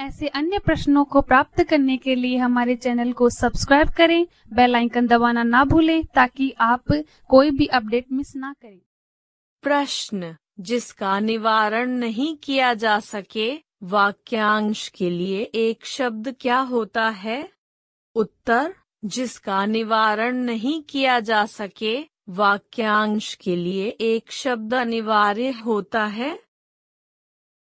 ऐसे अन्य प्रश्नों को प्राप्त करने के लिए हमारे चैनल को सब्सक्राइब करें बेल आइकन दबाना ना भूलें ताकि आप कोई भी अपडेट मिस ना करें प्रश्न जिसका निवारण नहीं किया जा सके वाक्यांश के लिए एक शब्द क्या होता है उत्तर जिसका निवारण नहीं किया जा सके वाक्यांश के लिए एक शब्द अनिवार्य होता है